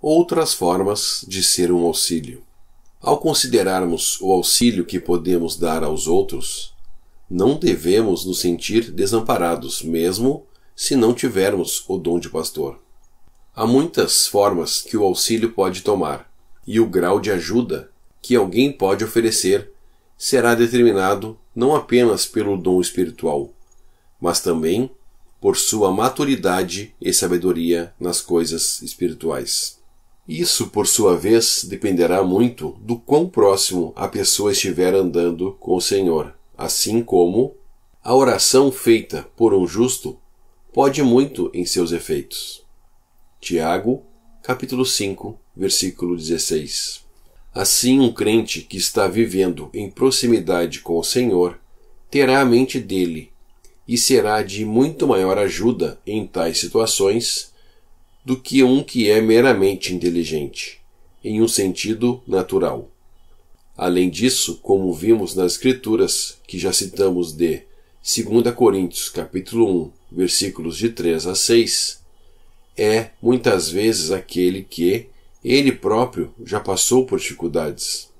outras formas de ser um auxílio. Ao considerarmos o auxílio que podemos dar aos outros, não devemos nos sentir desamparados, mesmo se não tivermos o dom de pastor. Há muitas formas que o auxílio pode tomar, e o grau de ajuda que alguém pode oferecer será determinado não apenas pelo dom espiritual, mas também por sua maturidade e sabedoria nas coisas espirituais. Isso, por sua vez, dependerá muito do quão próximo a pessoa estiver andando com o Senhor, assim como a oração feita por um justo pode muito em seus efeitos. Tiago, capítulo 5, versículo 16. Assim, um crente que está vivendo em proximidade com o Senhor terá a mente dele e será de muito maior ajuda em tais situações do que um que é meramente inteligente, em um sentido natural. Além disso, como vimos nas escrituras que já citamos de 2 Coríntios capítulo 1, versículos de 3 a 6, é muitas vezes aquele que ele próprio já passou por dificuldades,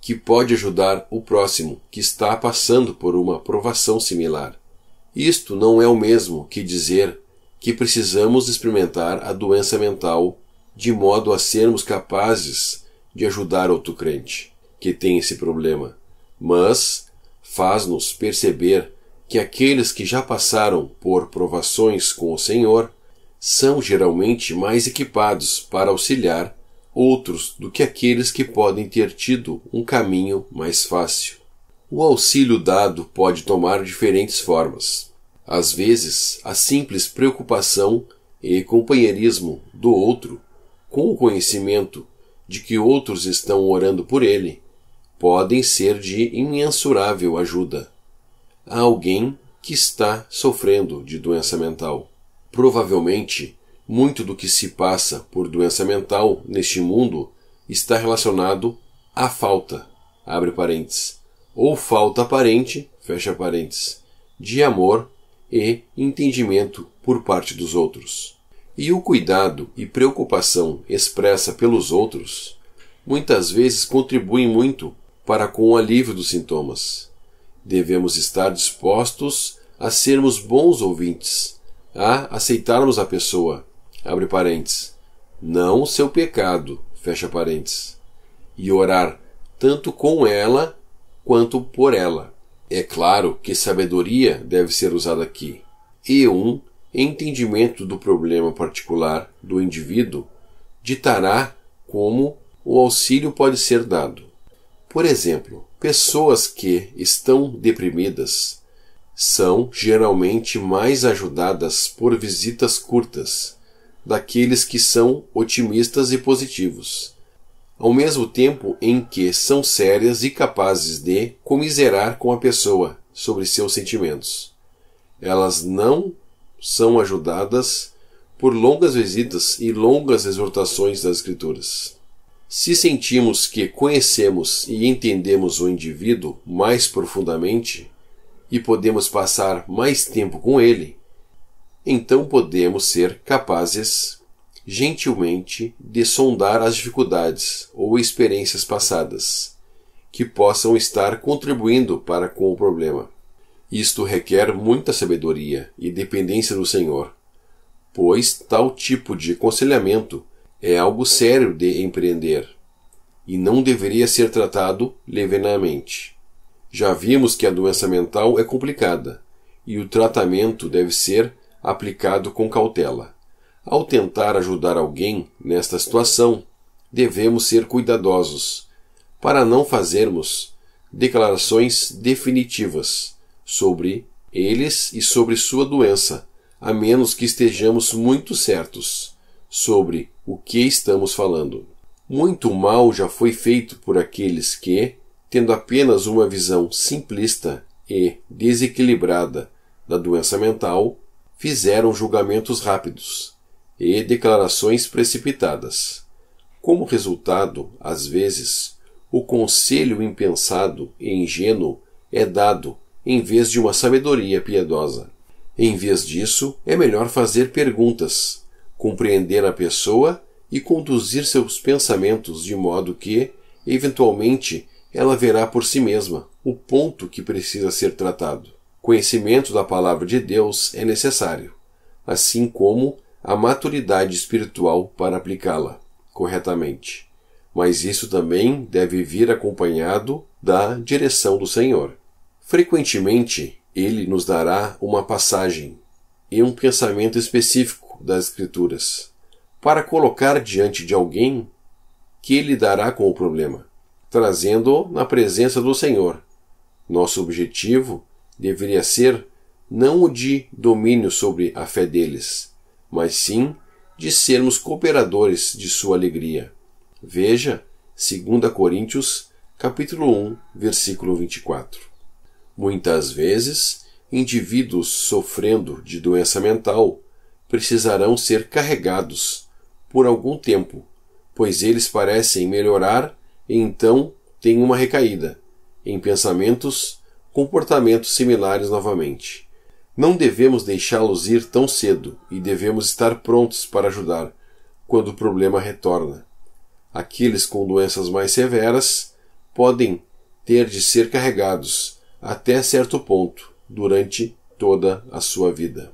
que pode ajudar o próximo que está passando por uma provação similar. Isto não é o mesmo que dizer que precisamos experimentar a doença mental de modo a sermos capazes de ajudar outro crente que tem esse problema, mas faz-nos perceber que aqueles que já passaram por provações com o Senhor são geralmente mais equipados para auxiliar outros do que aqueles que podem ter tido um caminho mais fácil. O auxílio dado pode tomar diferentes formas. Às vezes, a simples preocupação e companheirismo do outro, com o conhecimento de que outros estão orando por ele, podem ser de imensurável ajuda a alguém que está sofrendo de doença mental. Provavelmente, muito do que se passa por doença mental neste mundo está relacionado à falta, abre parênteses, ou falta aparente, fecha parênteses, de amor e entendimento por parte dos outros. E o cuidado e preocupação expressa pelos outros muitas vezes contribuem muito para com o alívio dos sintomas. Devemos estar dispostos a sermos bons ouvintes, a aceitarmos a pessoa, abre parênteses, não seu pecado, fecha parênteses, e orar tanto com ela quanto por ela. É claro que sabedoria deve ser usada aqui. E um entendimento do problema particular do indivíduo ditará como o auxílio pode ser dado. Por exemplo, pessoas que estão deprimidas são geralmente mais ajudadas por visitas curtas daqueles que são otimistas e positivos ao mesmo tempo em que são sérias e capazes de comiserar com a pessoa sobre seus sentimentos. Elas não são ajudadas por longas visitas e longas exortações das Escrituras. Se sentimos que conhecemos e entendemos o indivíduo mais profundamente e podemos passar mais tempo com ele, então podemos ser capazes gentilmente de sondar as dificuldades ou experiências passadas que possam estar contribuindo para com o problema. Isto requer muita sabedoria e dependência do Senhor, pois tal tipo de aconselhamento é algo sério de empreender e não deveria ser tratado levianamente. Já vimos que a doença mental é complicada e o tratamento deve ser aplicado com cautela. Ao tentar ajudar alguém nesta situação, devemos ser cuidadosos para não fazermos declarações definitivas sobre eles e sobre sua doença, a menos que estejamos muito certos sobre o que estamos falando. Muito mal já foi feito por aqueles que, tendo apenas uma visão simplista e desequilibrada da doença mental, fizeram julgamentos rápidos e declarações precipitadas. Como resultado, às vezes, o conselho impensado e ingênuo é dado em vez de uma sabedoria piedosa. Em vez disso, é melhor fazer perguntas, compreender a pessoa e conduzir seus pensamentos de modo que, eventualmente, ela verá por si mesma o ponto que precisa ser tratado. Conhecimento da palavra de Deus é necessário, assim como a maturidade espiritual para aplicá-la corretamente. Mas isso também deve vir acompanhado da direção do Senhor. Frequentemente, ele nos dará uma passagem e um pensamento específico das Escrituras para colocar diante de alguém que lidará com o problema, trazendo-o na presença do Senhor. Nosso objetivo deveria ser não o de domínio sobre a fé deles, mas sim de sermos cooperadores de sua alegria. Veja 2 Coríntios, capítulo 1, versículo 24. Muitas vezes, indivíduos sofrendo de doença mental precisarão ser carregados por algum tempo, pois eles parecem melhorar e então têm uma recaída em pensamentos, comportamentos similares novamente. Não devemos deixá-los ir tão cedo e devemos estar prontos para ajudar quando o problema retorna. Aqueles com doenças mais severas podem ter de ser carregados até certo ponto durante toda a sua vida.